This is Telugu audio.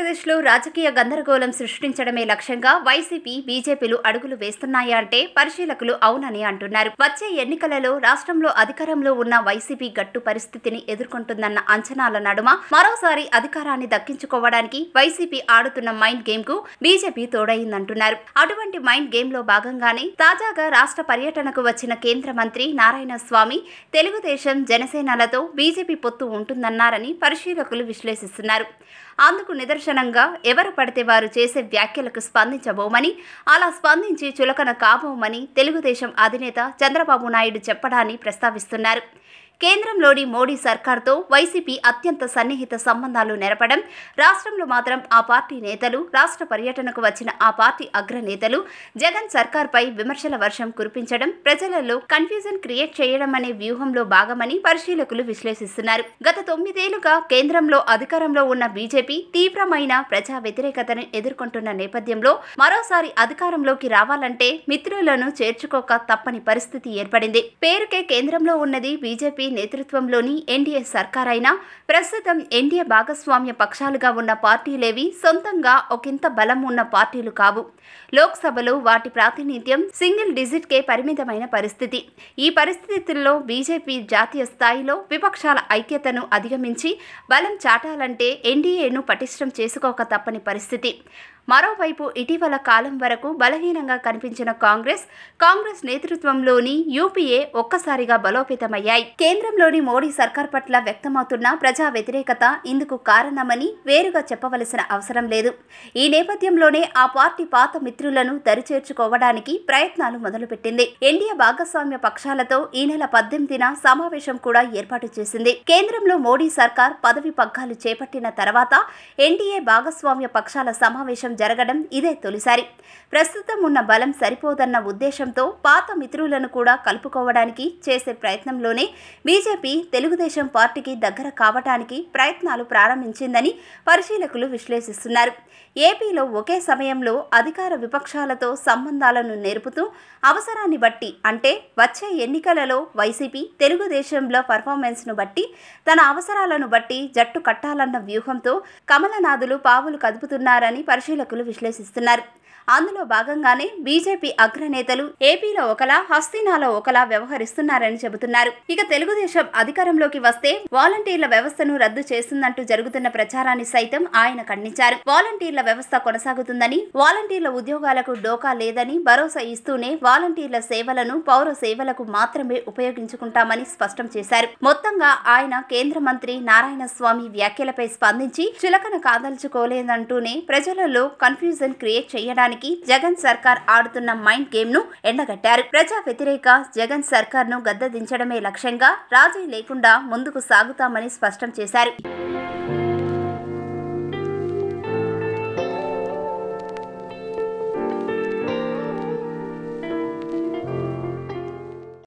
ఆంధ్రప్రదేశ్లో రాజకీయ గందరగోళం సృష్టించడమే లక్ష్యంగా వైసీపీ బీజేపీలు అడుగులు వేస్తున్నాయా అంటే పరిశీలకులు అవునని అంటున్నారు వచ్చే ఎన్నికలలో రాష్ట్రంలో అధికారంలో ఉన్న వైసీపీ గట్టు పరిస్థితిని ఎదుర్కొంటుందన్న అంచనాల నడుమ మరోసారి అధికారాన్ని దక్కించుకోవడానికి వైసీపీ ఆడుతున్న మైండ్ గేమ్ కు బీజేపీ తోడైందంటున్నారు అటువంటి మైండ్ గేమ్ లో భాగంగానే తాజాగా రాష్ట్ర పర్యటనకు వచ్చిన కేంద్ర మంత్రి నారాయణ స్వామి తెలుగుదేశం జనసేనలతో బీజేపీ పొత్తు ఉంటుందన్నారని పరిశీలకులు విశ్లేషిస్తున్నారు అందుకు నిదర్శనం విలక్షణంగా ఎవరు పడితే వారు చేసే వ్యాఖ్యలకు స్పందించబోమని అలా స్పందించి చులకన కాబోమని తెలుగుదేశం అధినేత చంద్రబాబు నాయుడు చెప్పడాన్ని ప్రస్తావిస్తున్నారు కేంద్రంలోని మోడీ సర్కార్తో వైసీపీ అత్యంత సన్నిహిత సంబంధాలు నెరపడం రాష్ట్రంలో మాత్రం ఆ పార్టీ నేతలు రాష్ట్ర పర్యటనకు వచ్చిన ఆ పార్టీ అగ్రనేతలు జగన్ సర్కార్పై విమర్శల వర్షం కురిపించడం ప్రజలలో కన్ఫ్యూజన్ క్రియేట్ చేయడం అనే వ్యూహంలో భాగమని పరిశీలకులు విశ్లేషిస్తున్నారు గత తొమ్మిదేళ్లుగా కేంద్రంలో అధికారంలో ఉన్న బీజేపీ తీవ్రమైన ప్రజా వ్యతిరేకతను ఎదుర్కొంటున్న నేపథ్యంలో మరోసారి అధికారంలోకి రావాలంటే మిత్రులను చేర్చుకోక తప్పని పరిస్థితి ఏర్పడింది పేరుకే కేంద్రంలో ఉన్నది బీజేపీ నేతృత్వంలోని ఎన్డీఏ అయినా ప్రస్తుతం ఎన్డీఏ భాగస్వామ్య పక్షాలుగా ఉన్న పార్టీలేవి సొంతంగా ఒకంత బలం ఉన్న పార్టీలు కావు లోక్సభలో వాటి ప్రాతినిధ్యం సింగిల్ డిజిట్కే పరిమితమైన పరిస్థితి ఈ పరిస్థితుల్లో బీజేపీ జాతీయ స్థాయిలో విపక్షాల ఐక్యతను అధిగమించి బలం చాటాలంటే ఎన్డీఏను పటిష్టం చేసుకోక తప్పని పరిస్థితి మరోవైపు ఇటీవల కాలం వరకు బలహీనంగా కనిపించిన కాంగ్రెస్ కాంగ్రెస్ నేతృత్వంలోని యూపీఏ ఒక్కసారిగా బలోపేతమయ్యాయి కేంద్రంలోని మోడీ సర్కార్ పట్ల వ్యక్తమవుతున్న ప్రజా వ్యతిరేకత ఇందుకు కారణమని వేరుగా చెప్పవలసిన అవసరం లేదు ఈ నేపథ్యంలోనే ఆ పార్టీ పాత మిత్రులను దరిచేర్చుకోవడానికి ప్రయత్నాలు మొదలుపెట్టింది ఎన్డీఏ భాగస్వామ్య పక్షాలతో ఈ నెల పద్దెనిమిదిన సమావేశం కూడా ఏర్పాటు చేసింది కేంద్రంలో మోడీ సర్కార్ పదవి పగ్గాలు చేపట్టిన తర్వాత ఎన్డీఏ భాగస్వామ్య పక్షాల సమావేశం జరగడం ఇదే తొలిసారి ప్రస్తుతం ఉన్న బలం సరిపోదన్న ఉద్దేశంతో పాత మిత్రులను కూడా కలుపుకోవడానికి చేసే ప్రయత్నంలోనే బీజేపీ తెలుగుదేశం పార్టీకి దగ్గర కావటానికి ప్రయత్నాలు ప్రారంభించిందని పరిశీలకులు విశ్లేషిస్తున్నారు ఏపీలో ఒకే సమయంలో అధికార విపక్షాలతో సంబంధాలను నేర్పుతూ అవసరాన్ని బట్టి అంటే వచ్చే ఎన్నికలలో వైసీపీ తెలుగుదేశంలో పర్ఫార్మెన్స్ను బట్టి తన అవసరాలను బట్టి జట్టు కట్టాలన్న వ్యూహంతో కమలనాథులు పావులు కదుపుతున్నారని పరిశీలి విశ్లేషకులు విశ్లేషిస్తున్నారు అందులో భాగంగానే బీజేపీ అగ్రనేతలు ఏపీలో ఒకలా హస్తీనాలో ఒకలా వ్యవహరిస్తున్నారని చెబుతున్నారు ఇక తెలుగుదేశం అధికారంలోకి వస్తే వాలంటీర్ల వ్యవస్థను రద్దు చేస్తుందంటూ జరుగుతున్న ప్రచారాన్ని సైతం ఆయన ఖండించారు వాలంటీర్ల వ్యవస్థ కొనసాగుతుందని వాలంటీర్ల ఉద్యోగాలకు డోకా లేదని భరోసా ఇస్తూనే వాలంటీర్ల సేవలను పౌర సేవలకు మాత్రమే ఉపయోగించుకుంటామని స్పష్టం చేశారు మొత్తంగా ఆయన కేంద్ర మంత్రి నారాయణ స్వామి వ్యాఖ్యలపై స్పందించి చులకన కాదలుచుకోలేదంటూనే ప్రజలలో కన్ఫ్యూజన్ క్రియేట్ చేయడానికి చేయడానికి జగన్ సర్కార్ ఆడుతున్న మైండ్ గేమ్ ను ఎండగట్టారు ప్రజా వ్యతిరేక జగన్ సర్కార్ ను గద్దదించడమే లక్ష్యంగా రాజీ లేకుండా ముందుకు సాగుతామని స్పష్టం చేశారు